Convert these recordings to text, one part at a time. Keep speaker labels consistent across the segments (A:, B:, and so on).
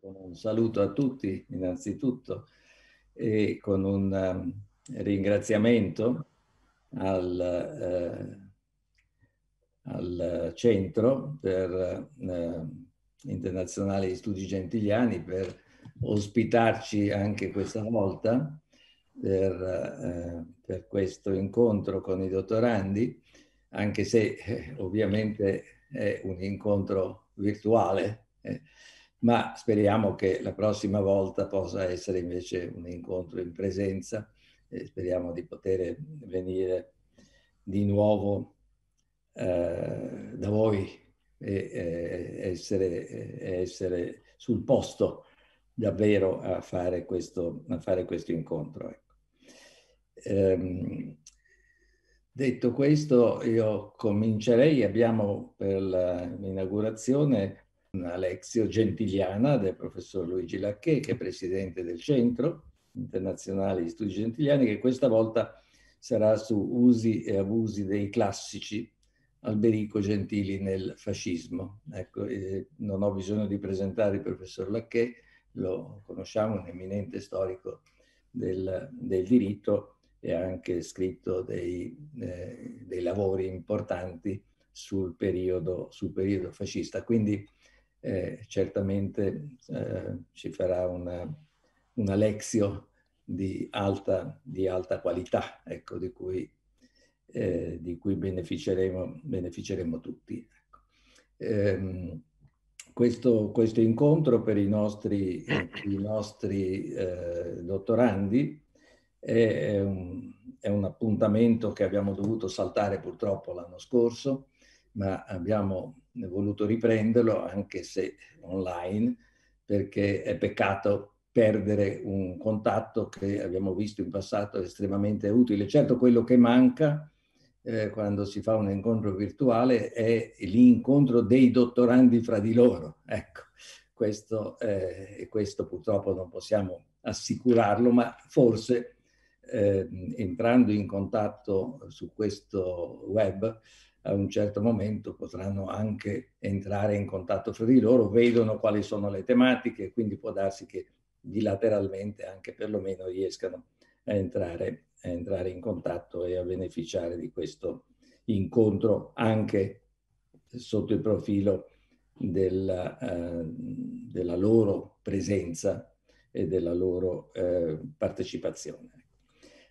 A: con un saluto a tutti innanzitutto e con un ehm, ringraziamento al, eh, al Centro per, eh, Internazionale di Studi Gentiliani per ospitarci anche questa volta per, eh, per questo incontro con i dottorandi, anche se eh, ovviamente è un incontro virtuale eh, ma speriamo che la prossima volta possa essere invece un incontro in presenza e speriamo di poter venire di nuovo eh, da voi e eh, essere, essere, sul posto davvero a fare questo, a fare questo incontro. Ecco. Ehm, detto questo, io comincerei, abbiamo per l'inaugurazione una lezio gentiliana del professor Luigi Lacchè, che è presidente del Centro Internazionale di Studi Gentiliani, che questa volta sarà su usi e abusi dei classici Alberico Gentili nel fascismo. Ecco, eh, non ho bisogno di presentare il professor Lacchè, lo conosciamo, un eminente storico del, del diritto e ha anche scritto dei, eh, dei lavori importanti sul periodo, sul periodo fascista. Quindi eh, certamente eh, ci farà una, una lezio di alta, di alta qualità, ecco, di cui, eh, di cui beneficeremo, beneficeremo tutti. Ecco. Ehm, questo, questo, incontro per i nostri, i nostri eh, dottorandi è, un, è un appuntamento che abbiamo dovuto saltare purtroppo l'anno scorso, ma abbiamo ho voluto riprenderlo, anche se online, perché è peccato perdere un contatto che abbiamo visto in passato estremamente utile. Certo quello che manca eh, quando si fa un incontro virtuale è l'incontro dei dottorandi fra di loro. Ecco, questo, eh, questo purtroppo non possiamo assicurarlo, ma forse eh, entrando in contatto su questo web a un certo momento potranno anche entrare in contatto fra di loro, vedono quali sono le tematiche, quindi può darsi che bilateralmente anche perlomeno riescano a entrare, a entrare in contatto e a beneficiare di questo incontro anche sotto il profilo della, eh, della loro presenza e della loro eh, partecipazione.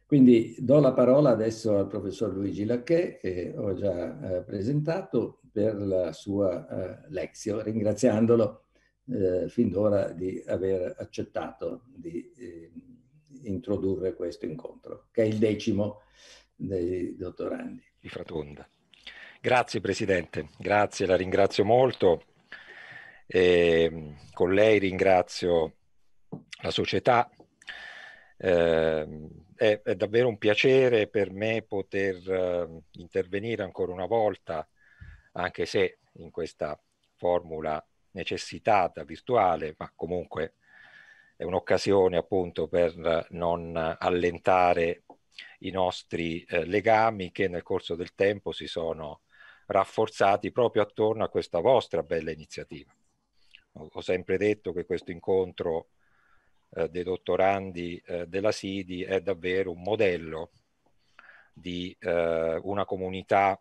A: Quindi do la parola adesso al professor Luigi Lacchè, che ho già eh, presentato, per la sua eh, lezione, ringraziandolo eh, fin d'ora di aver accettato di eh, introdurre questo incontro, che è il decimo dei dottorandi. Di Fratonda.
B: Grazie Presidente, grazie, la ringrazio molto. E ehm, con lei ringrazio la società ehm, è, è, davvero un piacere per me poter uh, intervenire ancora una volta, anche se in questa formula necessitata virtuale, ma comunque è un'occasione appunto per non allentare i nostri eh, legami che nel corso del tempo si sono rafforzati proprio attorno a questa vostra bella iniziativa. Ho, ho sempre detto che questo incontro eh, dei dottorandi eh, della SIDI è davvero un modello di eh, una comunità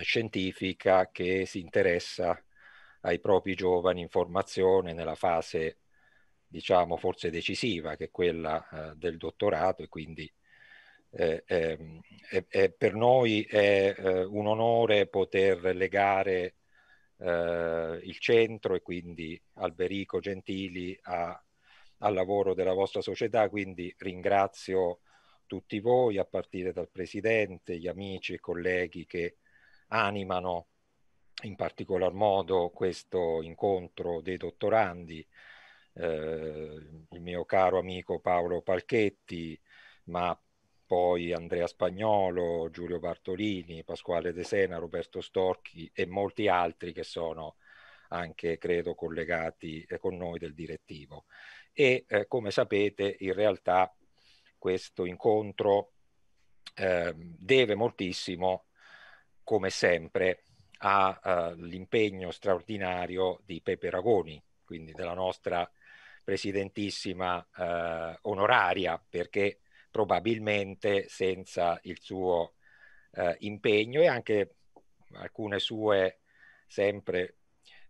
B: scientifica che si interessa ai propri giovani in formazione nella fase diciamo forse decisiva che è quella eh, del dottorato e quindi eh, eh, eh, per noi è eh, un onore poter legare eh, il centro e quindi Alberico Gentili a al lavoro della vostra società, quindi ringrazio tutti voi, a partire dal Presidente, gli amici e colleghi che animano in particolar modo questo incontro dei dottorandi, eh, il mio caro amico Paolo Palchetti, ma poi Andrea Spagnolo, Giulio Bartolini, Pasquale De Sena, Roberto Storchi e molti altri che sono anche, credo, collegati eh, con noi del direttivo e eh, come sapete in realtà questo incontro eh, deve moltissimo, come sempre, all'impegno eh, straordinario di Pepe Ragoni, quindi della nostra presidentissima eh, onoraria, perché probabilmente senza il suo eh, impegno e anche alcune sue sempre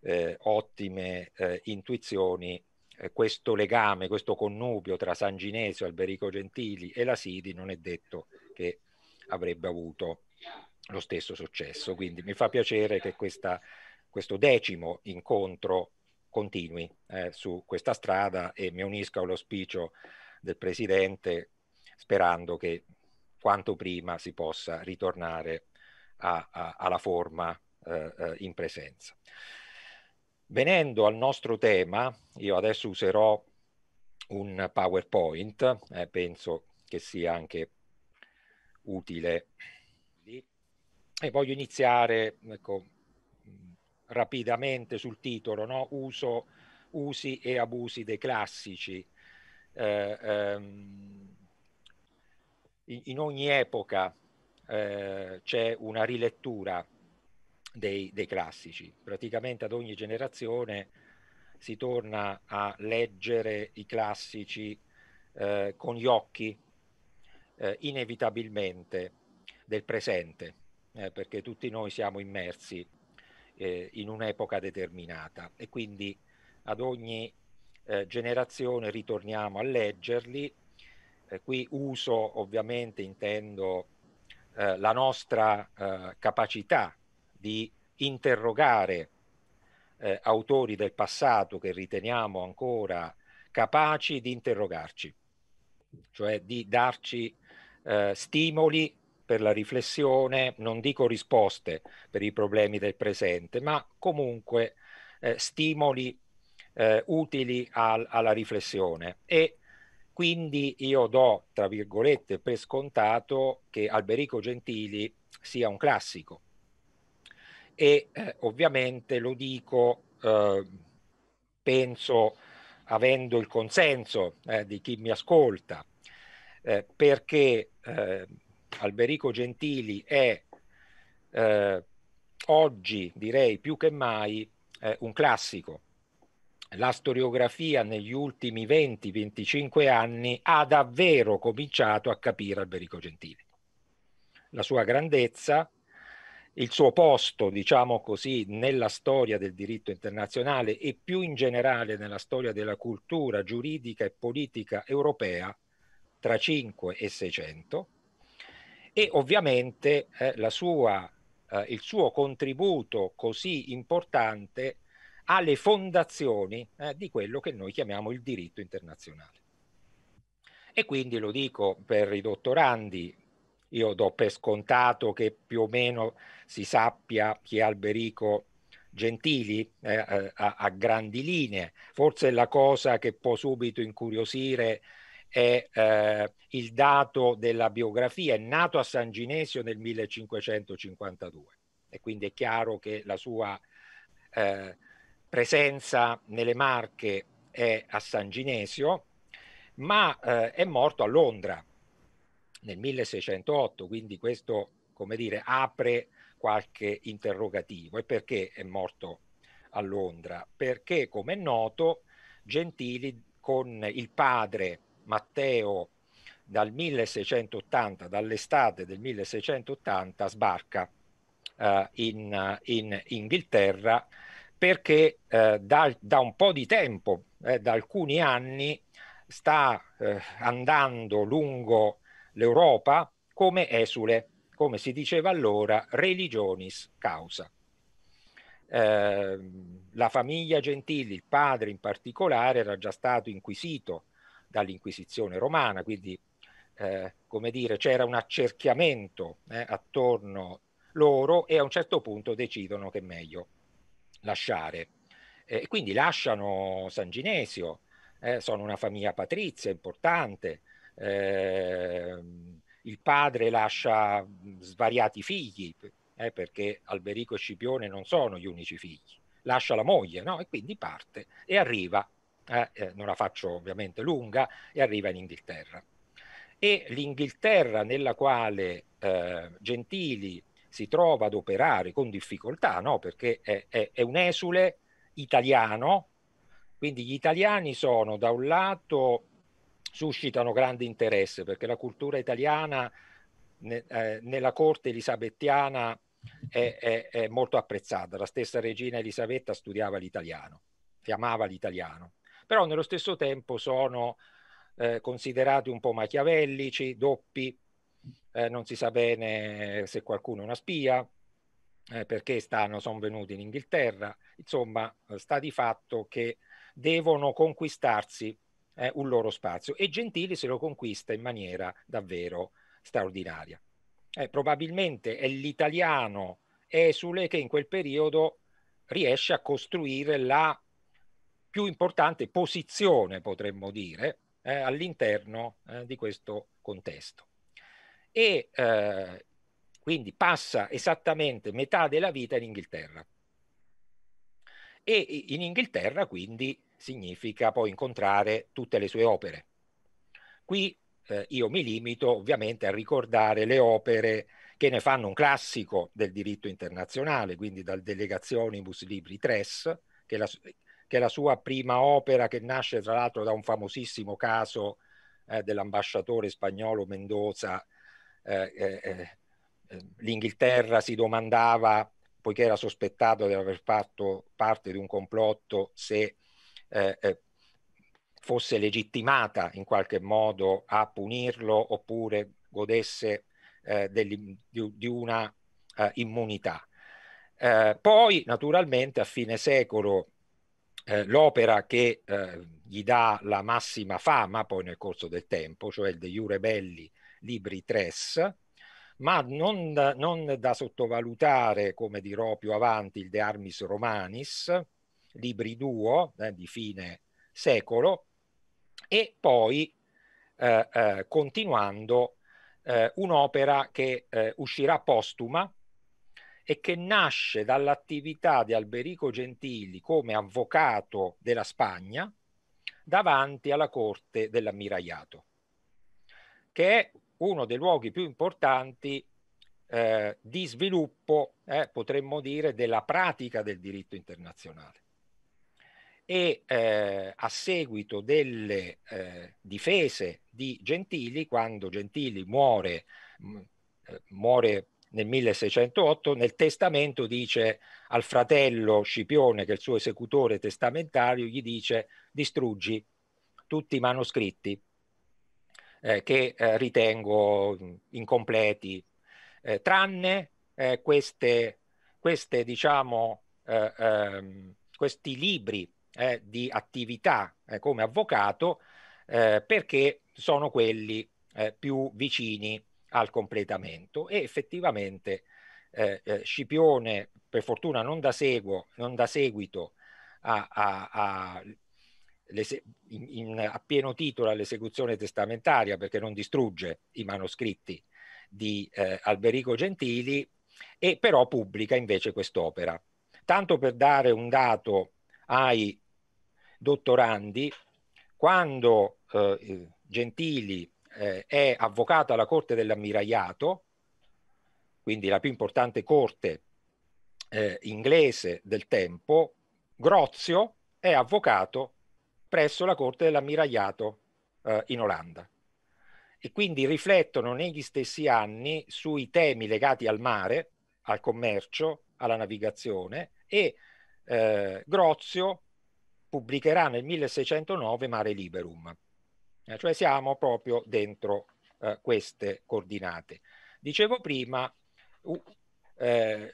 B: eh, ottime intuizioni eh, questo legame, questo connubio tra San Ginesio, Alberico Gentili e la Sidi non è detto che avrebbe avuto lo stesso successo. Quindi mi fa piacere che questa, questo decimo incontro continui eh, su questa strada e mi unisco all'ospicio del Presidente sperando che quanto prima si possa ritornare a, a, alla forma eh, eh in presenza. Venendo al nostro tema, io adesso userò un PowerPoint, eh, penso che sia anche utile. E voglio iniziare ecco, rapidamente sul titolo, no? Uso, usi e abusi dei classici. Eh, ehm, in ogni epoca eh, c'è una rilettura dei, dei classici. Praticamente ad ogni generazione si torna a leggere i classici eh, con gli occhi eh, inevitabilmente del presente, eh, perché tutti noi siamo immersi eh, in un'epoca determinata e quindi ad ogni eh, generazione ritorniamo a leggerli. Eh, qui uso ovviamente intendo la nostra capacità di interrogare eh, autori del passato che riteniamo ancora capaci di interrogarci, cioè di darci eh, stimoli per la riflessione, non dico risposte per i problemi del presente, ma comunque eh, stimoli eh, utili al, alla riflessione. E quindi io do, tra virgolette, per scontato che Alberico Gentili sia un classico e eh, ovviamente lo dico, eh, penso avendo il consenso eh, di chi mi ascolta, eh, perché eh, Alberico Gentili è eh, oggi, direi più che mai, un classico. La storiografia negli ultimi 20-25 anni ha davvero cominciato a capire Alberico Gentili. La sua grandezza, il suo posto, diciamo così, nella storia del diritto internazionale e più in generale nella storia della cultura giuridica e politica europea tra 5 e 600 e ovviamente eh, sua, eh, il suo contributo così importante alle fondazioni eh, di quello che noi chiamiamo il diritto internazionale. E quindi lo dico per i dottorandi, io do per scontato che più o meno si sappia chi è Alberico Gentili eh, eh, a, a, grandi linee. Forse la cosa che può subito incuriosire è eh, il dato della biografia, è nato a San Ginesio nel 1552 e quindi è chiaro che la sua eh, presenza nelle Marche è a San Ginesio, ma eh, è morto a Londra nel 1608, quindi questo come dire, apre qualche interrogativo. E perché è morto a Londra? Perché, come è noto, Gentili con il padre Matteo dal 1680, dall'estate del 1680, sbarca eh, in, in, Inghilterra perché eh, da, da, un po' di tempo, eh, da alcuni anni, sta eh, andando lungo l'Europa come esule, come si diceva allora, religionis causa. Eh, la famiglia Gentili, il padre in particolare, era già stato inquisito dall'Inquisizione romana, quindi eh, come dire, c'era un accerchiamento eh, attorno loro e a un certo punto decidono che è meglio lasciare. Eh, quindi lasciano San Ginesio, eh, sono una famiglia patrizia importante, eh, il padre lascia svariati figli, eh, perché Alberico e Scipione non sono gli unici figli, lascia la moglie, no? E quindi parte e arriva, eh, eh non la faccio ovviamente lunga, e arriva in Inghilterra. E l'Inghilterra nella quale eh, Gentili si trova ad operare con difficoltà, no? perché è, è, è un esule italiano, quindi gli italiani sono da un lato suscitano grande interesse perché la cultura italiana ne, eh, nella corte elisabettiana è, è, è, molto apprezzata. La stessa regina Elisabetta studiava l'italiano, amava l'italiano, però nello stesso tempo sono eh, considerati un po' machiavellici, doppi, eh, non si sa bene se qualcuno è una spia, eh, perché stanno, sono venuti in Inghilterra, insomma sta di fatto che devono conquistarsi eh, un loro spazio e Gentili se lo conquista in maniera davvero straordinaria. Eh, probabilmente è l'italiano esule che in quel periodo riesce a costruire la più importante posizione, potremmo dire, eh, all'interno eh, di questo contesto. E eh, quindi passa esattamente metà della vita in Inghilterra. E in Inghilterra quindi significa poi incontrare tutte le sue opere. Qui eh, io mi limito ovviamente a ricordare le opere che ne fanno un classico del diritto internazionale, quindi dal Delegationibus Libri Tres, che è la, che è la sua prima opera che nasce tra l'altro da un famosissimo caso eh, dell'ambasciatore spagnolo Mendoza. Eh, eh, eh L'Inghilterra si domandava poiché era sospettato di aver fatto parte di un complotto, se eh, eh, fosse legittimata in qualche modo a punirlo oppure godesse eh, degli, di, di, una eh, immunità. Eh, poi naturalmente a fine secolo eh, l'opera che eh, gli dà la massima fama poi nel corso del tempo, cioè il De Jure Belli Libri Tres, ma non, non da sottovalutare, come dirò più avanti, il De Armis Romanis, libri duo eh, di fine secolo, e poi eh, eh, continuando eh, un'opera che eh, uscirà postuma e che nasce dall'attività di Alberico Gentili come avvocato della Spagna davanti alla corte dell'ammiragliato, che è uno dei luoghi più importanti eh, di sviluppo, eh, potremmo dire, della pratica del diritto internazionale e eh, a seguito delle eh, difese di Gentili, quando Gentili muore, mh, mm, eh, muore nel 1608, nel testamento dice al fratello Scipione, che è il suo esecutore testamentario, gli dice distruggi tutti i manoscritti eh, che eh, ritengo mm, incompleti, eh, tranne eh, queste, queste, diciamo, eh, ehm, questi libri eh, di attività eh, come avvocato eh, perché sono quelli eh, più vicini al completamento e effettivamente eh, eh, Scipione per fortuna non da, seguo, non da seguito a, a, a, in, in, a pieno titolo all'esecuzione testamentaria perché non distrugge i manoscritti di Alberico Gentili e però pubblica invece quest'opera. Tanto per dare un dato ai dottorandi, quando eh, Gentili eh, è avvocato alla Corte dell'Ammiragliato, quindi la più importante corte eh, inglese del tempo, Grozio è avvocato presso la Corte dell'Ammiragliato eh, in Olanda. E quindi riflettono negli stessi anni sui temi legati al mare, al commercio, alla navigazione e eh, Grozio pubblicherà nel 1609 Mare Liberum, eh, cioè siamo proprio dentro eh, queste coordinate. Dicevo prima, uh,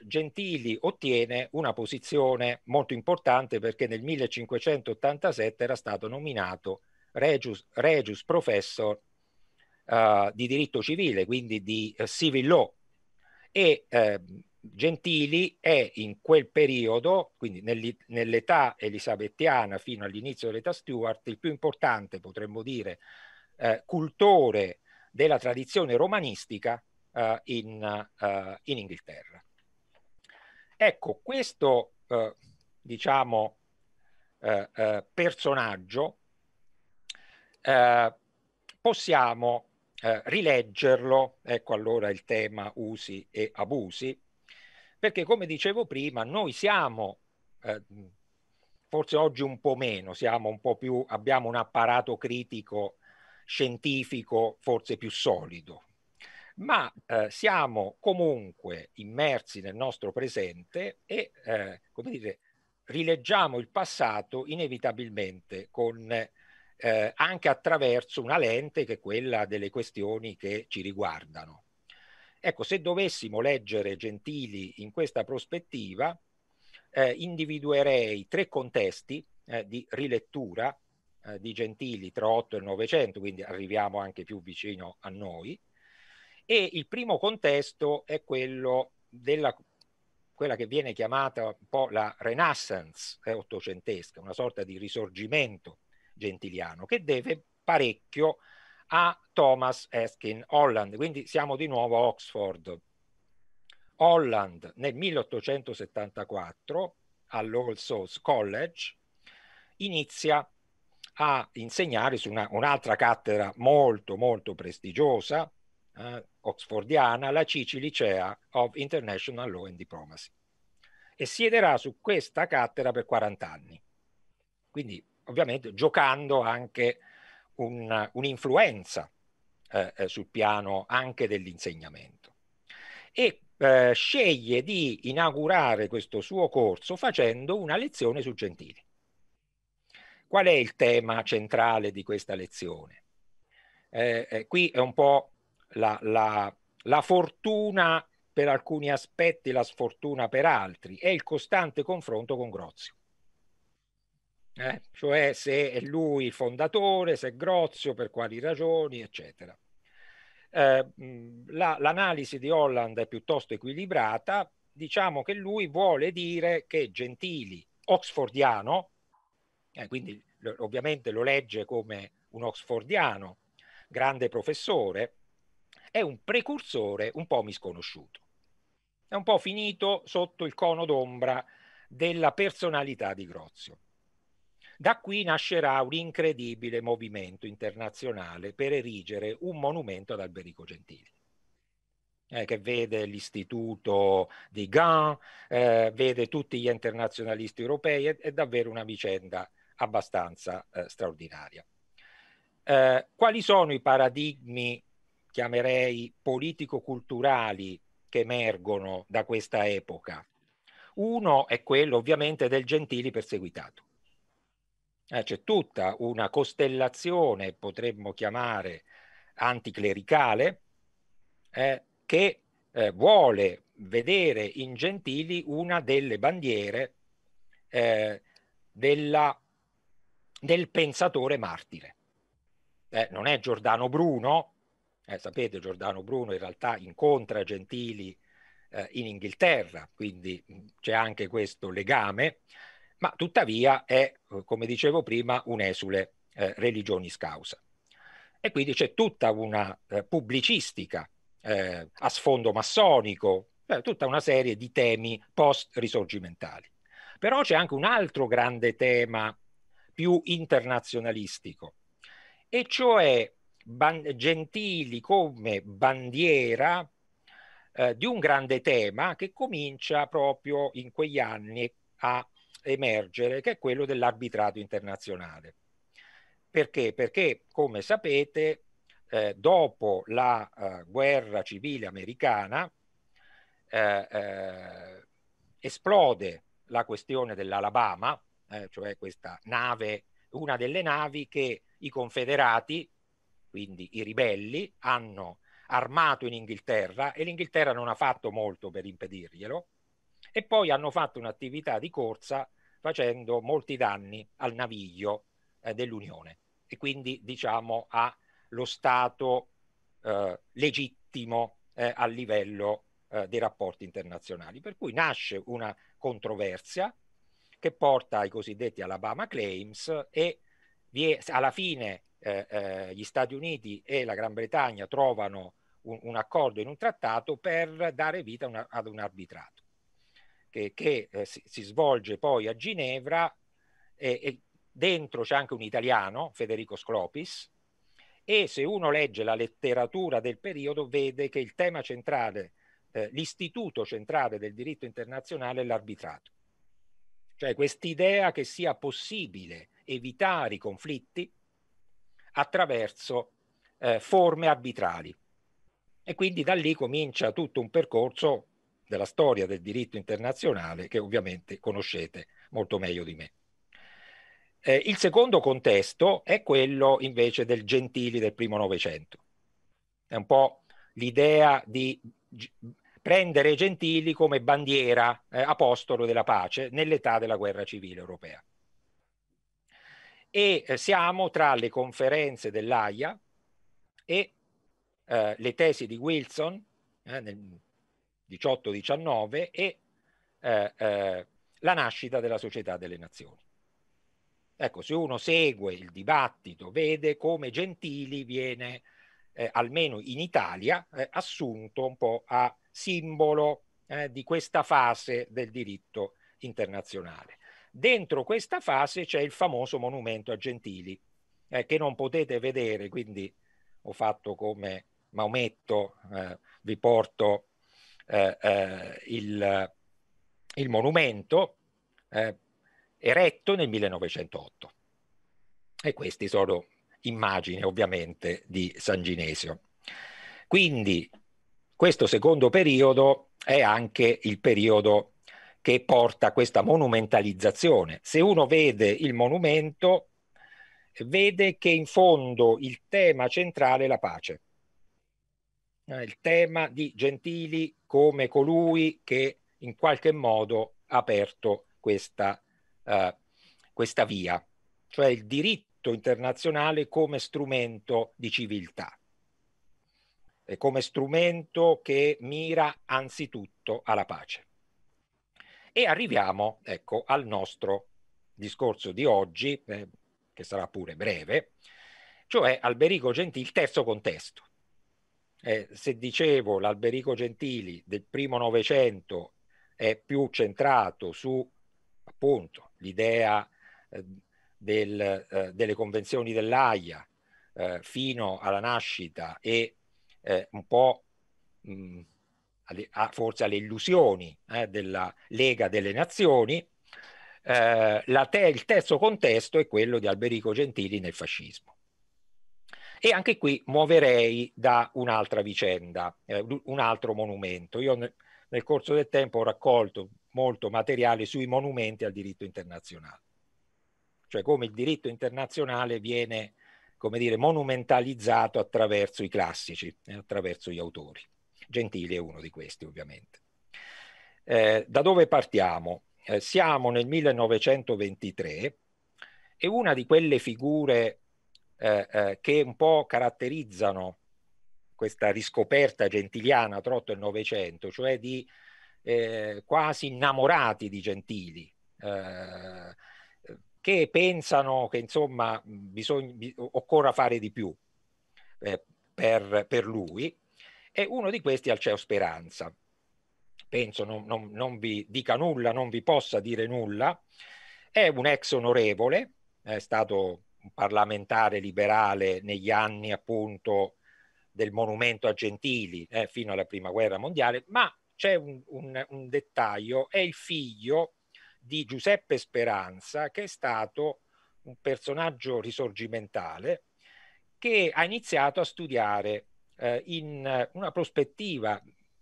B: Gentili ottiene una posizione molto importante perché nel 1587 era stato nominato Regius, Regius Professor eh, di diritto civile, quindi di eh, civil law, e eh, Gentili è in quel periodo, quindi nell'età elisabettiana fino all'inizio dell'età Stuart, il più importante, potremmo dire, eh, cultore della tradizione romanistica eh, in, eh, in, Inghilterra. Ecco, questo, eh, diciamo, eh, eh, personaggio possiamo rileggerlo, ecco allora il tema usi e abusi, perché come dicevo prima, noi siamo, eh, forse oggi un po' meno, siamo un po' più, abbiamo un apparato critico scientifico forse più solido, ma eh, siamo comunque immersi nel nostro presente e, eh, come dire, rileggiamo il passato inevitabilmente con, eh, anche attraverso una lente che è quella delle questioni che ci riguardano. Ecco, se dovessimo leggere Gentili in questa prospettiva, eh, individuerei tre contesti eh, di rilettura eh, di Gentili tra 8 e 900, quindi arriviamo anche più vicino a noi. E il primo contesto è quello della quella che viene chiamata un po' la Renaissance eh, ottocentesca, una sorta di risorgimento gentiliano che deve parecchio a Thomas Eskin Holland, quindi siamo di nuovo a Oxford. Holland nel 1874 all'All College inizia a insegnare su una, un'altra cattedra molto molto prestigiosa, eh, oxfordiana, la Cici Licea of International Law and Diplomacy e siederà su questa cattedra per 40 anni. Quindi ovviamente giocando anche un, un'influenza eh, eh, sul piano anche dell'insegnamento. E eh, sceglie di inaugurare questo suo corso facendo una lezione su Gentili. Qual è il tema centrale di questa lezione? Eh, eh qui è un po' la, la, la fortuna per alcuni aspetti, la sfortuna per altri, è il costante confronto con Grozio eh? cioè se è lui il fondatore, se è Grozio, per quali ragioni, eccetera. Eh, la, l'analisi di Holland è piuttosto equilibrata, diciamo che lui vuole dire che Gentili, oxfordiano, eh, quindi ovviamente lo legge come un oxfordiano, grande professore, è un precursore un po' misconosciuto. È un po' finito sotto il cono d'ombra della personalità di Grozio. Da qui nascerà un incredibile movimento internazionale per erigere un monumento ad Alberico Gentili. Eh, che vede l'istituto di Gand, eh, vede tutti gli internazionalisti europei, è, è davvero una vicenda abbastanza eh, straordinaria. Eh, quali sono i paradigmi, chiamerei, politico-culturali che emergono da questa epoca? Uno è quello ovviamente del Gentili perseguitato. Eh, c'è tutta una costellazione, potremmo chiamare anticlericale, eh, che eh, vuole vedere in Gentili una delle bandiere eh, della, del pensatore martire. Eh, non è Giordano Bruno, eh, sapete Giordano Bruno in realtà incontra Gentili in Inghilterra, quindi c'è anche questo legame, ma tuttavia è, eh, come dicevo prima, un'esule eh, religionis causa. E quindi c'è tutta una eh, pubblicistica eh, a sfondo massonico, eh, tutta una serie di temi post-risorgimentali. Però c'è anche un altro grande tema più internazionalistico, e cioè ban- Gentili come bandiera eh, di un grande tema che comincia proprio in quegli anni a emergere, che è quello dell'arbitrato internazionale. Perché? Perché, come sapete, eh, dopo la eh, guerra civile americana eh, eh esplode la questione dell'Alabama, eh, cioè questa nave, una delle navi che i confederati, quindi i ribelli, hanno armato in Inghilterra e l'Inghilterra non ha fatto molto per impedirglielo e poi hanno fatto un'attività di corsa facendo molti danni al naviglio eh, dell'Unione e quindi diciamo allo Stato eh, legittimo eh, a livello eh, dei rapporti internazionali. Per cui nasce una controversia che porta ai cosiddetti Alabama Claims e è, alla fine eh, eh, gli Stati Uniti e la Gran Bretagna trovano un, un accordo in un trattato per dare vita una, ad un arbitrato che, che eh, si, si, svolge poi a Ginevra e, e dentro c'è anche un italiano, Federico Sclopis, e se uno legge la letteratura del periodo vede che il tema centrale, eh, l'istituto centrale del diritto internazionale è l'arbitrato. Cioè quest'idea che sia possibile evitare i conflitti attraverso eh, forme arbitrali. E quindi da lì comincia tutto un percorso della storia del diritto internazionale che ovviamente conoscete molto meglio di me. Eh, il secondo contesto è quello invece del Gentili del primo Novecento. È un po' l'idea di g- prendere Gentili come bandiera, eh, apostolo della pace nell'età della guerra civile europea. E eh, siamo tra le conferenze dell'AIA e eh, le tesi di Wilson eh, nel 1819 e eh, eh, la nascita della società delle nazioni. Ecco, se uno segue il dibattito, vede come Gentili viene, eh, almeno in Italia, eh, assunto un po' a simbolo eh, di questa fase del diritto internazionale. Dentro questa fase c'è il famoso monumento a Gentili, eh, che non potete vedere, quindi ho fatto come Maometto, vi porto eh, eh, il, eh, il, monumento eh, eretto nel 1908. E queste sono immagini ovviamente di San Ginesio. Quindi questo secondo periodo è anche il periodo che porta a questa monumentalizzazione. Se uno vede il monumento, vede che in fondo il tema centrale è la pace. Eh, il tema di Gentili come colui che in qualche modo ha aperto questa, uh, questa via, cioè il diritto internazionale come strumento di civiltà e come strumento che mira anzitutto alla pace. E arriviamo ecco, al nostro discorso di oggi, eh, che sarà pure breve, cioè Alberico Gentili, terzo contesto eh, se dicevo l'Alberico Gentili del primo Novecento è più centrato su appunto l'idea eh, del, eh, delle convenzioni dell'AIA eh, fino alla nascita e eh, un po' mh, mm, a, forse alle illusioni eh, della Lega delle Nazioni, te, il terzo contesto è quello di Alberico Gentili nel fascismo. E anche qui muoverei da un'altra vicenda, eh, un altro monumento. Io nel corso del tempo ho raccolto molto materiale sui monumenti al diritto internazionale, cioè come il diritto internazionale viene, come dire, monumentalizzato attraverso i classici, eh, attraverso gli autori. Gentile è uno di questi, ovviamente. Eh, da dove partiamo? Eh, siamo nel 1923 e una di quelle figure eh, eh, che un po' caratterizzano questa riscoperta gentiliana trotto il Novecento, cioè di eh, quasi innamorati di Gentili, eh, che pensano che insomma bisogna, occorra fare di più eh, per, per, lui, e uno di questi è Alceo Speranza. Penso non, non, non vi dica nulla, non vi possa dire nulla, è un ex onorevole, è stato un parlamentare liberale negli anni appunto del monumento a Gentili eh, fino alla prima guerra mondiale, ma c'è un, un, un, dettaglio, è il figlio di Giuseppe Speranza che è stato un personaggio risorgimentale che ha iniziato a studiare eh, in una prospettiva,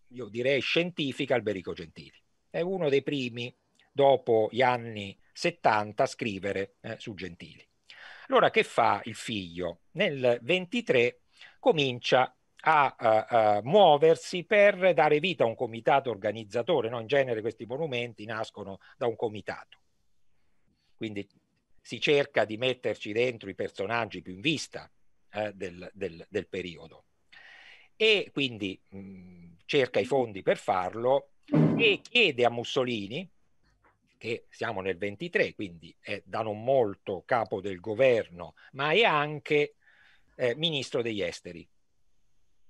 B: io direi scientifica, Alberico Gentili. È uno dei primi, dopo gli anni 70, a scrivere eh, su Gentili. Allora che fa il figlio? Nel 23 comincia a, a, a, muoversi per dare vita a un comitato organizzatore. No? In genere questi monumenti nascono da un comitato. Quindi si cerca di metterci dentro i personaggi più in vista eh, del, del, del, periodo. E quindi mh, mm, cerca i fondi per farlo e chiede a Mussolini che siamo nel 23, quindi è da non molto capo del governo, ma è anche eh, ministro degli esteri.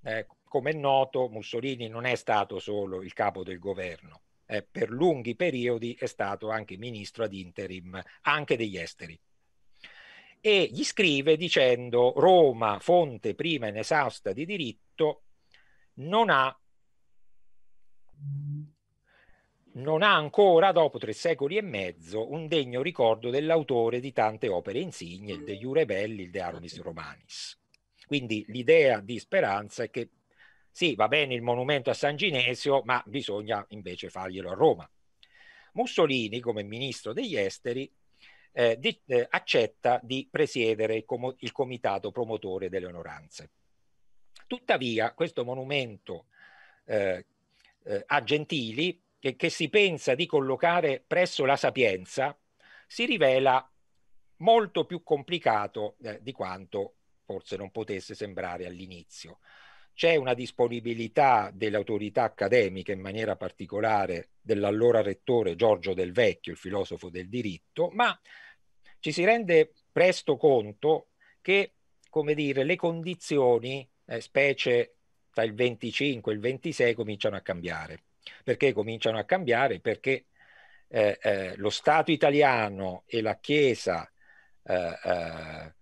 B: Eh, come è noto, Mussolini non è stato solo il capo del governo, eh, per lunghi periodi è stato anche ministro ad interim, anche degli esteri. E gli scrive dicendo Roma, fonte prima inesausta di diritto, non ha non ha ancora, dopo tre secoli e mezzo, un degno ricordo dell'autore di tante opere insigne, il De Jure Belli, il De Armis certo. Romanis. Quindi l'idea di speranza è che sì, va bene il monumento a San Ginesio, ma bisogna invece farglielo a Roma. Mussolini, come ministro degli esteri, eh, di, eh, accetta di presiedere il, com- il comitato promotore delle onoranze. Tuttavia, questo monumento eh, eh a Gentili che, che si pensa di collocare presso la Sapienza si rivela molto più complicato eh, di quanto forse non potesse sembrare all'inizio. C'è una disponibilità delle autorità accademiche, in maniera particolare dell'allora rettore Giorgio Del Vecchio, il filosofo del diritto, ma ci si rende presto conto che, come dire, le condizioni, eh, specie tra il 25 e il 26, cominciano a cambiare perché cominciano a cambiare, perché eh, eh, lo Stato italiano e la Chiesa eh, eh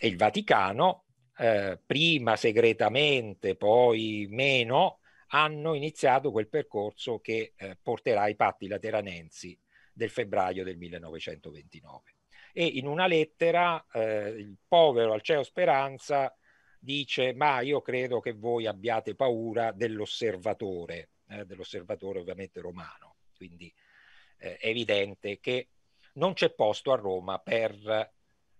B: e il Vaticano, eh, prima segretamente, poi meno, hanno iniziato quel percorso che eh, porterà ai patti lateranensi del febbraio del 1929. E in una lettera il povero Alceo Speranza dice ma io credo che voi abbiate paura dell'osservatore eh, dell'osservatore ovviamente romano. Quindi eh, è evidente che non c'è posto a Roma per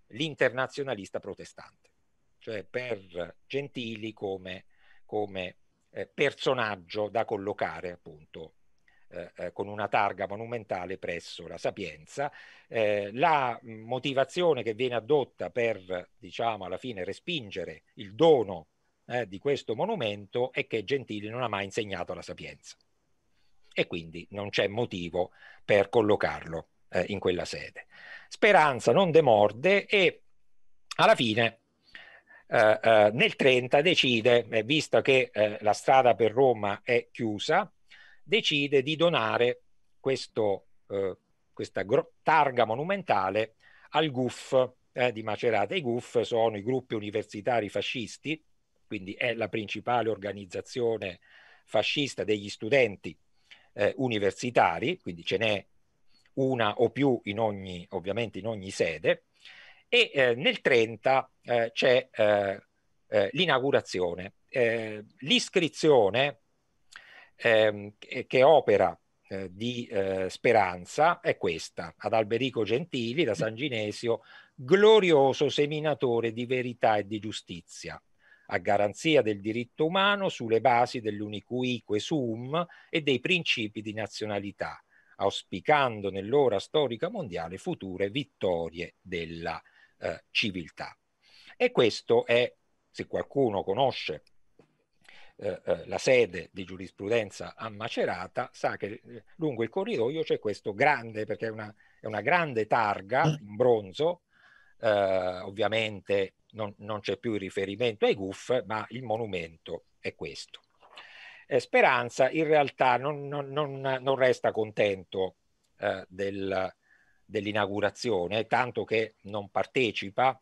B: l'internazionalista protestante, cioè per Gentili come, come eh, personaggio da collocare appunto eh, eh con una targa monumentale presso la Sapienza. Eh, la motivazione che viene adotta per, diciamo, alla fine respingere il dono eh, di questo monumento è che Gentili non ha mai insegnato la sapienza e quindi non c'è motivo per collocarlo eh, in quella sede. Speranza non demorde e alla fine eh, eh, nel 30 decide, eh, visto che eh, la strada per Roma è chiusa, decide di donare questo, eh, questa gro- targa monumentale al GUF eh, di Macerata. I GUF sono i gruppi universitari fascisti quindi è la principale organizzazione fascista degli studenti eh, universitari, quindi ce n'è una o più in ogni, ovviamente in ogni sede, e eh, nel 30 eh, c'è eh, eh, l'inaugurazione. Eh, l'iscrizione ehm, che opera di Speranza è questa, ad Alberico Gentili da San Ginesio, glorioso seminatore di verità e di giustizia a garanzia del diritto umano sulle basi dell'unicuique sum e dei principi di nazionalità, auspicando nell'ora storica mondiale future vittorie della eh, civiltà. E questo è, se qualcuno conosce eh, eh la sede di giurisprudenza a Macerata, sa che eh, lungo il corridoio c'è questo grande, perché è una, è una grande targa in mm. bronzo, eh, ovviamente non, non c'è più il riferimento ai GUF, ma il monumento è questo. Eh, Speranza in realtà non, non, non resta contento eh, del, dell'inaugurazione, tanto che non partecipa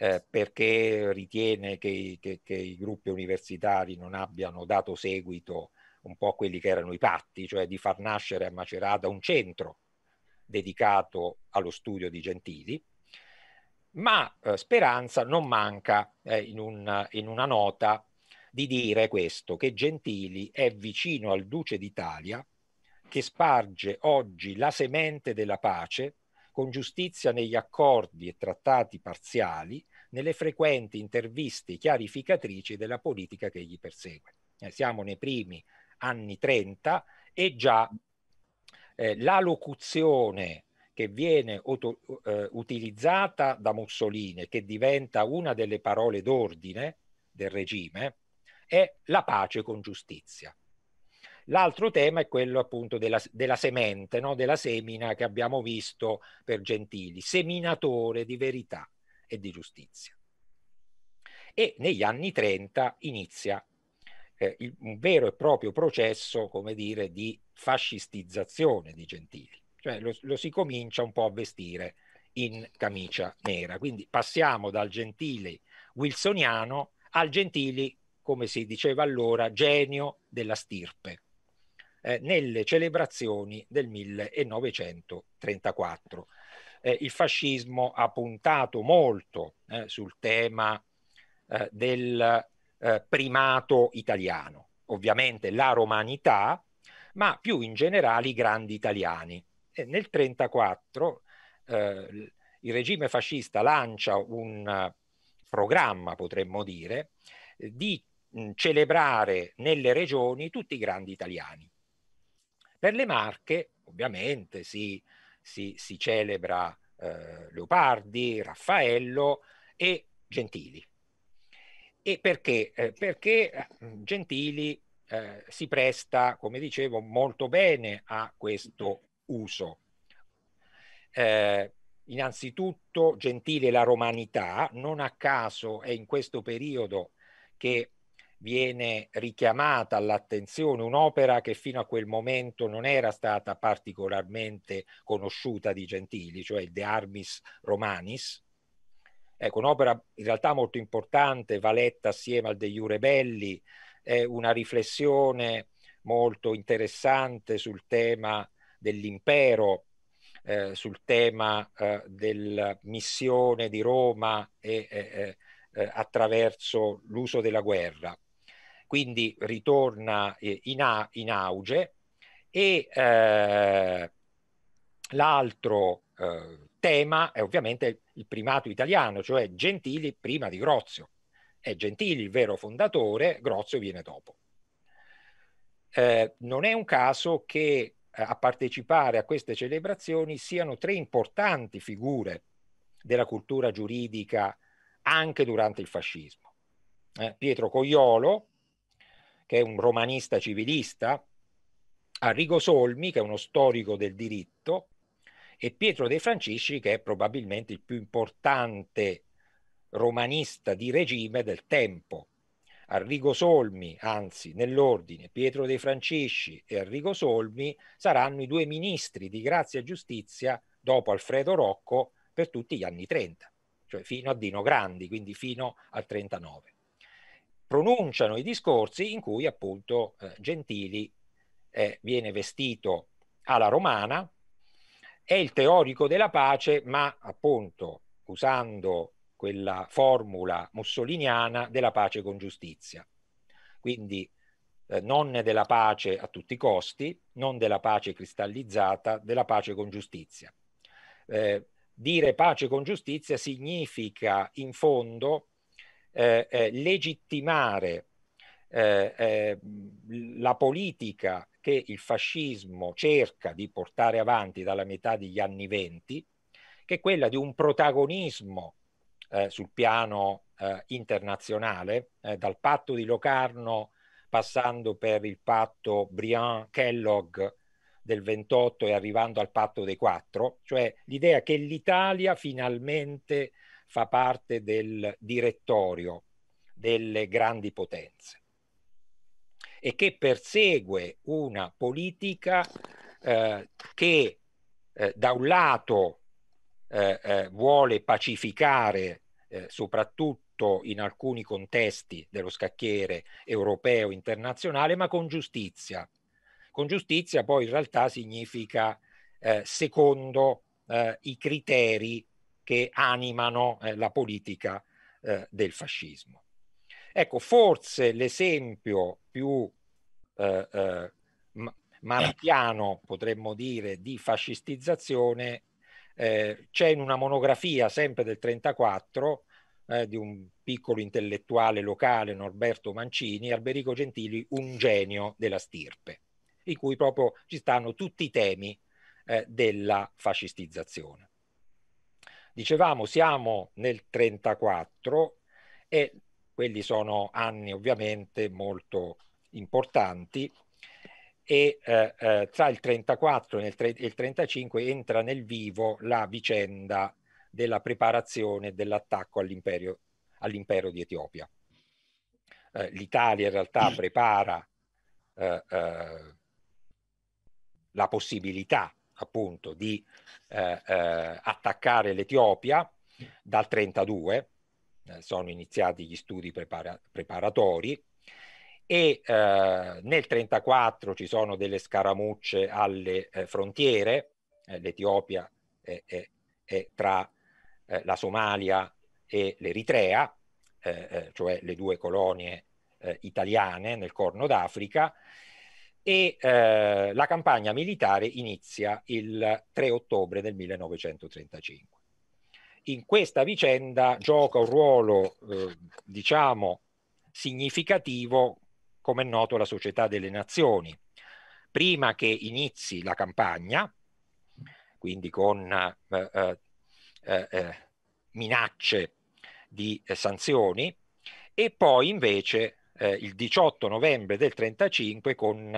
B: eh, perché ritiene che, che, che, i gruppi universitari non abbiano dato seguito un po' a quelli che erano i patti, cioè di far nascere a Macerata un centro dedicato allo studio di Gentili ma eh, Speranza non manca eh, in, un, in una nota di dire questo, che Gentili è vicino al Duce d'Italia, che sparge oggi la semente della pace con giustizia negli accordi e trattati parziali, nelle frequenti interviste chiarificatrici della politica che gli persegue. Eh, siamo nei primi anni 30 e già eh, la locuzione che viene auto, eh, utilizzata da Mussolini, che diventa una delle parole d'ordine del regime, è la pace con giustizia. L'altro tema è quello appunto della, della semente, no? della semina che abbiamo visto per Gentili, seminatore di verità e di giustizia. E negli anni 30 inizia eh, il, un vero e proprio processo, come dire, di fascistizzazione di Gentili cioè lo, lo si comincia un po' a vestire in camicia nera. Quindi passiamo dal Gentili wilsoniano al Gentili, come si diceva allora, genio della stirpe, eh, nelle celebrazioni del 1934. Eh, il fascismo ha puntato molto eh, sul tema eh, del eh, primato italiano, ovviamente la romanità, ma più in generale i grandi italiani nel 1934 eh, il regime fascista lancia un eh, programma, potremmo dire, di mh, celebrare nelle regioni tutti i grandi italiani. Per le Marche, ovviamente, si, si, si celebra eh, Leopardi, Raffaello e Gentili. E perché? Eh, perché eh, Gentili eh, si presta, come dicevo, molto bene a questo uso. Eh, innanzitutto gentile la romanità, non a caso è in questo periodo che viene richiamata all'attenzione un'opera che fino a quel momento non era stata particolarmente conosciuta di Gentili, cioè il De Armis Romanis. Ecco, un'opera in realtà molto importante, va letta assieme al De Iure Belli, è una riflessione molto interessante sul tema dell'impero eh, sul tema eh, della missione di Roma e, eh, attraverso l'uso della guerra. Quindi ritorna eh, in, a, in auge e eh, l'altro eh, tema è ovviamente il primato italiano, cioè Gentili prima di Grozio. È Gentili il vero fondatore, Grozio viene dopo. non è un caso che eh, a partecipare a queste celebrazioni siano tre importanti figure della cultura giuridica anche durante il fascismo. Eh, Pietro Coiolo, che è un romanista civilista, Arrigo Solmi, che è uno storico del diritto, e Pietro De Francisci, che è probabilmente il più importante romanista di regime del tempo, Arrigo Solmi, anzi nell'ordine Pietro De Francisci e Arrigo Solmi saranno i due ministri di grazia e giustizia dopo Alfredo Rocco per tutti gli anni 30, cioè fino a Dino Grandi, quindi fino al 39. Pronunciano i discorsi in cui appunto eh, Gentili eh, viene vestito alla romana, è il teorico della pace, ma appunto usando quella formula mussoliniana della pace con giustizia. Quindi eh, non della pace a tutti i costi, non della pace cristallizzata, della pace con giustizia. Eh, dire pace con giustizia significa in fondo eh, eh, legittimare eh, eh la politica che il fascismo cerca di portare avanti dalla metà degli anni venti, che è quella di un protagonismo eh, sul piano eh, internazionale, eh, dal patto di Locarno passando per il patto brian kellogg del 28 e arrivando al patto dei quattro, cioè l'idea che l'Italia finalmente fa parte del direttorio delle grandi potenze e che persegue una politica eh, che eh, da un lato eh, eh, vuole pacificare eh, soprattutto in alcuni contesti dello scacchiere europeo internazionale, ma con giustizia. Con giustizia poi in realtà significa eh, secondo eh, i criteri che animano eh, la politica del fascismo. Ecco, forse l'esempio più marchiano, potremmo dire, di fascistizzazione eh, c'è in una monografia sempre del 34 eh, di un piccolo intellettuale locale, Norberto Mancini, Alberico Gentili, un genio della stirpe, in cui proprio ci stanno tutti i temi eh, della fascistizzazione. Dicevamo, siamo nel 34 e quelli sono anni ovviamente molto importanti e eh, eh, tra il 34 e il 35 entra nel vivo la vicenda della preparazione dell'attacco all'impero, all'impero di Etiopia. Eh, L'Italia in realtà mm. prepara eh, eh, la possibilità appunto di eh, attaccare l'Etiopia dal 32, sono iniziati gli studi prepara- preparatori, e eh, nel 34 ci sono delle scaramucce alle eh, frontiere, eh, l'Etiopia è, è, è tra eh, la Somalia e l'Eritrea, eh, eh, cioè le due colonie italiane nel Corno d'Africa, e la campagna militare inizia il 3 ottobre del 1935. In questa vicenda gioca un ruolo, diciamo, significativo come è noto la Società delle Nazioni. Prima che inizi la campagna, quindi con eh, eh, eh, eh minacce di eh, sanzioni, e poi invece il 18 novembre del 1935 con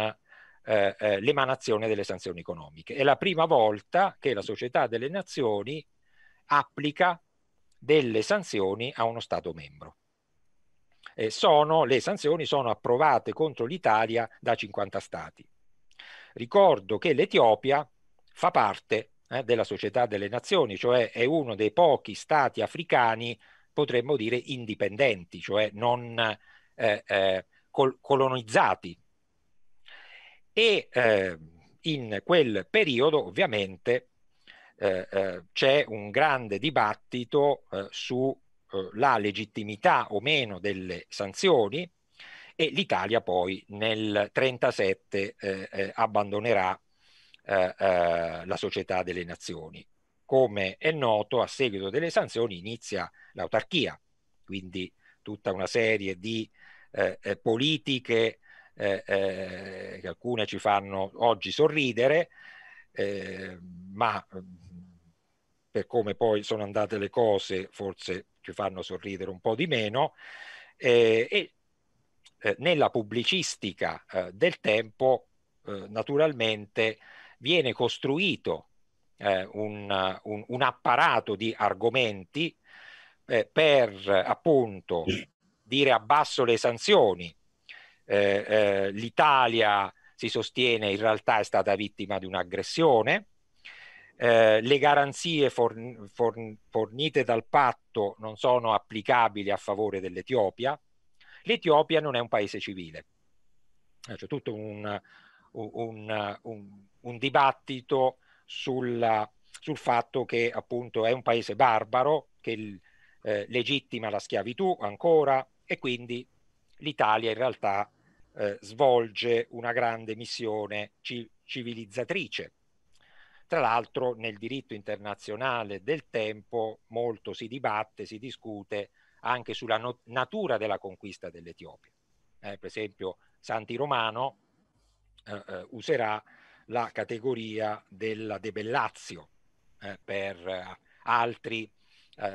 B: l'emanazione delle sanzioni economiche. È la prima volta che la Società delle Nazioni applica delle sanzioni a uno Stato membro eh, sono, le sanzioni sono approvate contro l'Italia da 50 Stati. Ricordo che l'Etiopia fa parte eh, della società delle nazioni, cioè è uno dei pochi Stati africani, potremmo dire, indipendenti, cioè non eh, eh col- colonizzati. E eh, in quel periodo, ovviamente, eh, c'è un grande dibattito su eh, la legittimità o meno delle sanzioni e l'Italia poi nel 1937 eh, eh, abbandonerà eh, la società delle nazioni. Come è noto, a seguito delle sanzioni inizia l'autarchia, quindi tutta una serie di politiche eh, eh, che alcune ci fanno oggi sorridere, eh, ma per come poi sono andate le cose forse ci fanno sorridere un po' di meno eh, e eh, nella pubblicistica eh, del tempo eh, naturalmente viene costruito eh, un, un, un, apparato di argomenti eh, per appunto dire abbasso le sanzioni l'Italia si sostiene in realtà è stata vittima di un'aggressione eh, le garanzie forn- forn- fornite dal patto non sono applicabili a favore dell'Etiopia, l'Etiopia non è un paese civile. Eh, c'è tutto un, un, un, un dibattito sulla, sul fatto che appunto è un paese barbaro, che eh, legittima la schiavitù ancora e quindi l'Italia in realtà eh, svolge una grande missione ci- civilizzatrice tra l'altro nel diritto internazionale del tempo molto si dibatte, si discute anche sulla no- natura della conquista dell'Etiopia. Eh, per esempio Santi Romano eh, eh userà la categoria della debellazio eh, per eh, altri eh,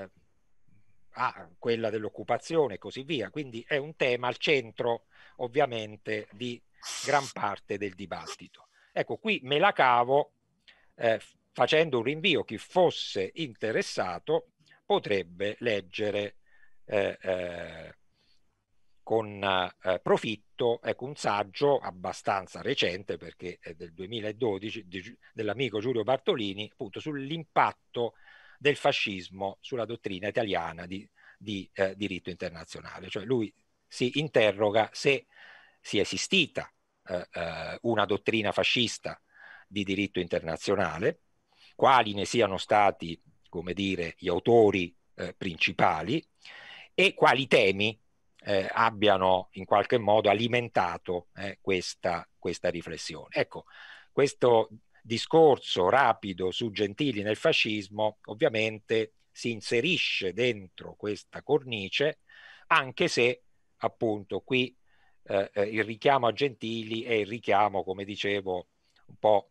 B: a ah, quella dell'occupazione e così via. Quindi è un tema al centro ovviamente di gran parte del dibattito. Ecco, qui me la cavo eh, facendo un rinvio chi fosse interessato potrebbe leggere eh, eh, con eh, profitto ecco, un saggio abbastanza recente perché è del 2012 di, dell'amico Giulio Bartolini appunto sull'impatto del fascismo sulla dottrina italiana di, di eh, diritto internazionale. Cioè lui si interroga se sia esistita eh, una dottrina fascista di diritto internazionale, quali ne siano stati, come dire, gli autori eh, principali e quali temi eh, abbiano in qualche modo alimentato eh, questa, questa riflessione. Ecco, questo discorso rapido su Gentili nel fascismo ovviamente si inserisce dentro questa cornice, anche se appunto qui eh, eh il richiamo a Gentili è il richiamo, come dicevo, un po'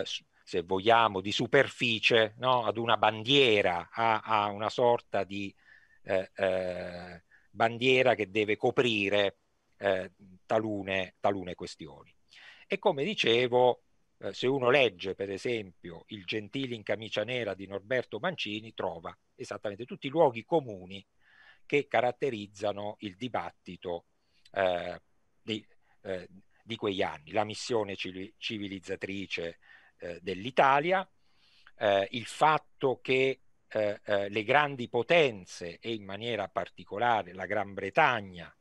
B: eh, se vogliamo, di superficie, no? ad una bandiera, a, a una sorta di eh, eh, bandiera che deve coprire eh, talune, talune, questioni. E come dicevo, eh, se uno legge per esempio Il Gentile in camicia nera di Norberto Mancini, trova esattamente tutti i luoghi comuni che caratterizzano il dibattito eh, di, eh, di, quegli anni, la missione civilizzatrice eh, dell'Italia, eh, il fatto che eh, eh, le grandi potenze e in maniera particolare la Gran Bretagna,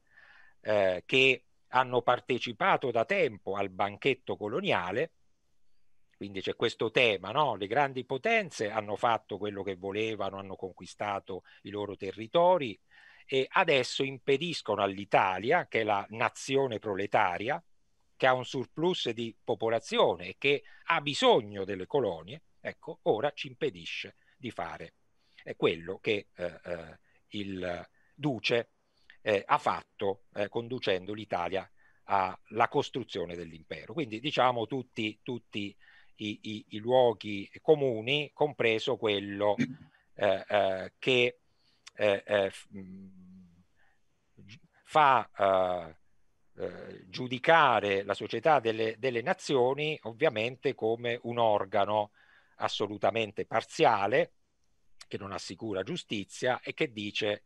B: eh, che hanno partecipato da tempo al banchetto coloniale, quindi c'è questo tema, no? le grandi potenze hanno fatto quello che volevano, hanno conquistato i loro territori e adesso impediscono all'Italia, che è la nazione proletaria, che ha un surplus di popolazione e che ha bisogno delle colonie, ecco, ora ci impedisce di fare quello che eh, eh, il duce eh, ha fatto eh, conducendo l'Italia alla costruzione dell'impero. Quindi diciamo tutti, tutti i, i, i, luoghi comuni, compreso quello eh, eh, che mm, fa Eh, eh, giudicare la società delle, delle, nazioni ovviamente come un organo assolutamente parziale che non assicura giustizia e che dice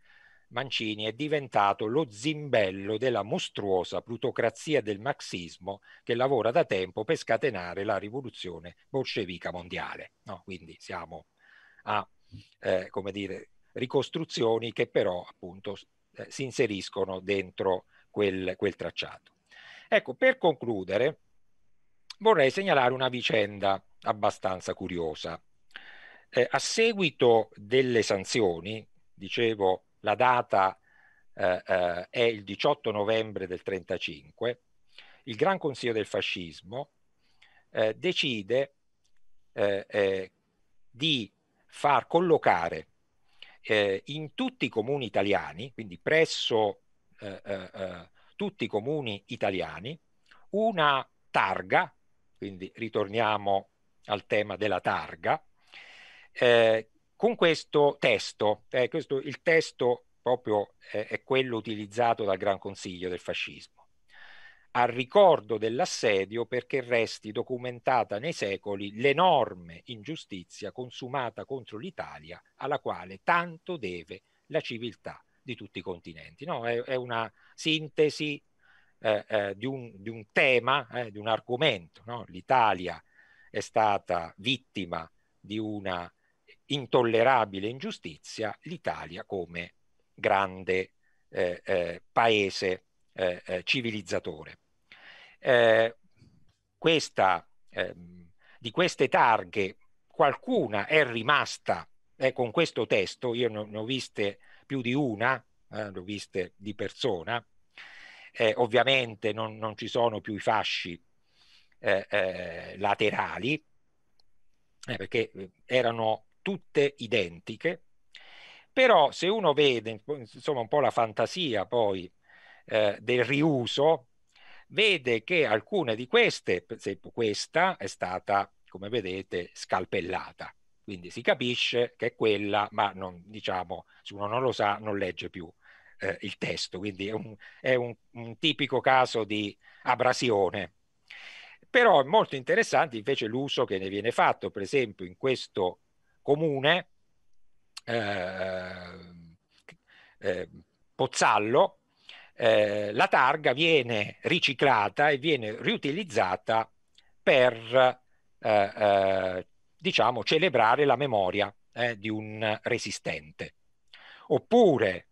B: Mancini è diventato lo zimbello della mostruosa plutocrazia del marxismo che lavora da tempo per scatenare la rivoluzione bolscevica mondiale. No? Quindi siamo a eh, come dire, ricostruzioni che però appunto eh, si inseriscono dentro quel, quel tracciato. Ecco, per concludere, vorrei segnalare una vicenda abbastanza curiosa. Eh, a seguito delle sanzioni, dicevo, la data eh, eh, è il 18 novembre del 1935, il Gran Consiglio del Fascismo eh, decide eh, eh, di far collocare in tutti i comuni italiani, quindi presso eh, eh, eh, tutti i comuni italiani una targa, quindi ritorniamo al tema della targa, eh, con questo testo, eh, questo, il testo proprio eh, è quello utilizzato dal Gran Consiglio del Fascismo, al ricordo dell'assedio perché resti documentata nei secoli l'enorme ingiustizia consumata contro l'Italia alla quale tanto deve la civiltà di tutti i continenti. No? È, è, una sintesi eh, eh, di, un, di, un, tema, eh, di un argomento. No? L'Italia è stata vittima di una intollerabile ingiustizia, l'Italia come grande eh, eh, paese eh, civilizzatore. Questa, ehm, di queste targhe qualcuna è rimasta eh, con questo testo, io ne ho, ne ho viste più di una, eh, l'ho viste di persona, eh, ovviamente non, non, ci sono più i fasci eh, eh laterali, eh, perché eh, erano tutte identiche, però se uno vede insomma un po' la fantasia poi del riuso, vede che alcune di queste, per esempio questa, è stata, come vedete, scalpellata. Quindi si capisce che è quella, ma non, diciamo, se uno non lo sa non legge più eh, il testo, quindi è, un, è un, un tipico caso di abrasione. Però è molto interessante invece l'uso che ne viene fatto, per esempio in questo comune, eh, eh, Pozzallo, eh, la targa viene riciclata e viene riutilizzata per eh, eh diciamo, celebrare la memoria eh, di un resistente. Oppure,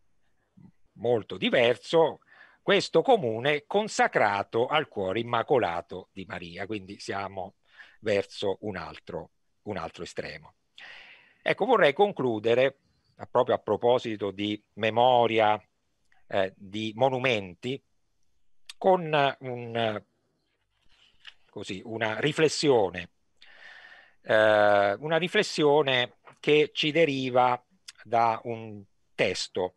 B: molto diverso, questo comune consacrato al cuore immacolato di Maria, quindi siamo verso un altro, un altro estremo. Ecco, vorrei concludere proprio a proposito di memoria, eh, di monumenti, con un, così, una riflessione eh, una riflessione che ci deriva da un testo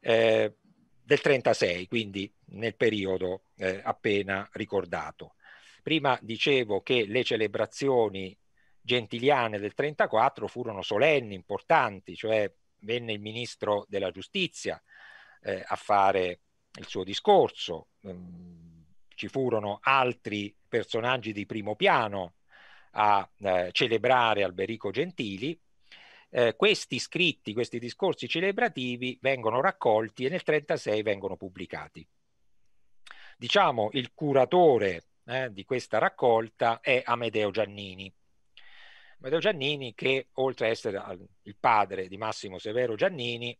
B: eh, del 36, quindi nel periodo eh, appena ricordato. Prima dicevo che le celebrazioni gentiliane del 34 furono solenni, importanti, cioè venne il ministro della giustizia eh, a fare il suo discorso, mm, ci furono altri personaggi di primo piano a eh, celebrare Alberico Gentili. Eh, questi scritti, questi discorsi celebrativi vengono raccolti e nel 1936 vengono pubblicati. Diciamo il curatore eh, di questa raccolta è Amedeo Giannini. Amedeo Giannini che oltre a essere il padre di Massimo Severo Giannini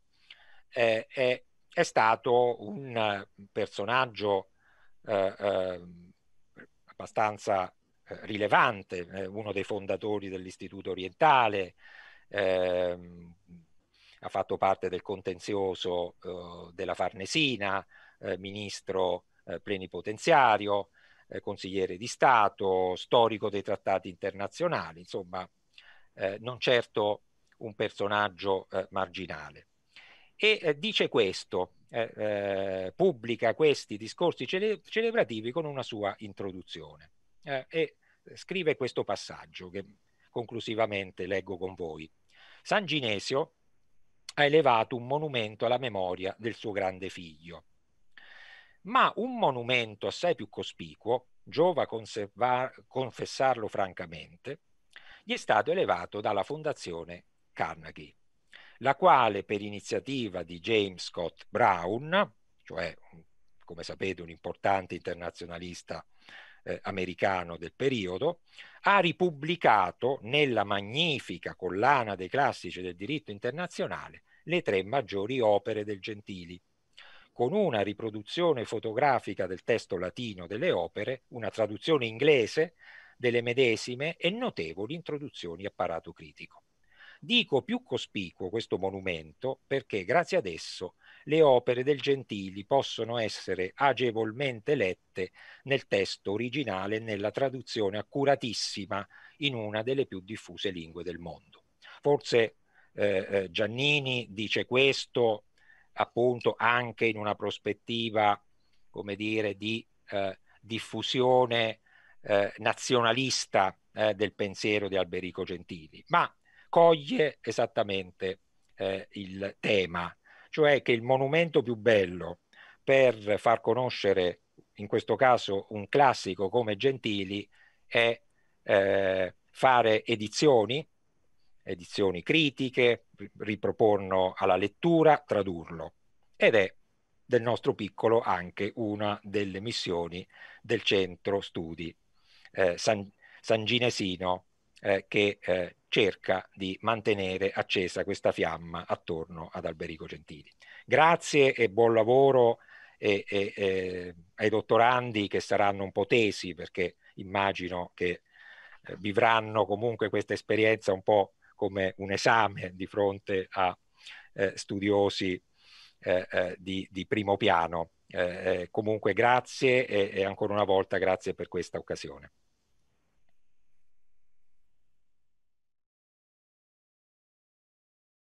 B: eh, è, è, stato un personaggio eh, eh, abbastanza rilevante, eh, uno dei fondatori dell'Istituto Orientale, ehm, ha fatto parte del contenzioso eh, della Farnesina, eh, ministro eh, plenipotenziario, eh, consigliere di Stato, storico dei trattati internazionali, insomma eh, non certo un personaggio marginale. E dice questo, pubblica questi discorsi cele- celebrativi con una sua introduzione eh, e scrive questo passaggio che conclusivamente leggo con voi. San Ginesio ha elevato un monumento alla memoria del suo grande figlio, ma un monumento assai più cospicuo, giova confessarlo francamente, gli è stato elevato dalla Fondazione Carnegie, la quale per iniziativa di James Scott Brown, cioè come sapete un importante internazionalista eh, americano del periodo, ha ripubblicato nella magnifica collana dei classici del diritto internazionale le tre maggiori opere del Gentili, con una riproduzione fotografica del testo latino delle opere, una traduzione inglese delle medesime e notevoli introduzioni a parato critico. Dico più cospicuo questo monumento perché grazie ad esso le opere del Gentili possono essere agevolmente lette nel testo originale e nella traduzione accuratissima in una delle più diffuse lingue del mondo. Forse eh, eh Giannini dice questo appunto anche in una prospettiva, come dire, di eh, diffusione eh, nazionalista eh, del pensiero di Alberico Gentili, ma coglie esattamente eh, il tema cioè che il monumento più bello per far conoscere, in questo caso, un classico come Gentili è eh, fare edizioni, edizioni critiche, riproporlo alla lettura, tradurlo. Ed è del nostro piccolo anche una delle missioni del centro studi eh, San, San Ginesino eh, che eh, cerca di mantenere accesa questa fiamma attorno ad Alberico Gentili. Grazie e buon lavoro e, e, e ai dottorandi che saranno un po' tesi perché immagino che eh, vivranno comunque questa esperienza un po' come un esame di fronte a eh, studiosi eh, eh, di, di, primo piano. comunque grazie e ancora una volta grazie per questa occasione.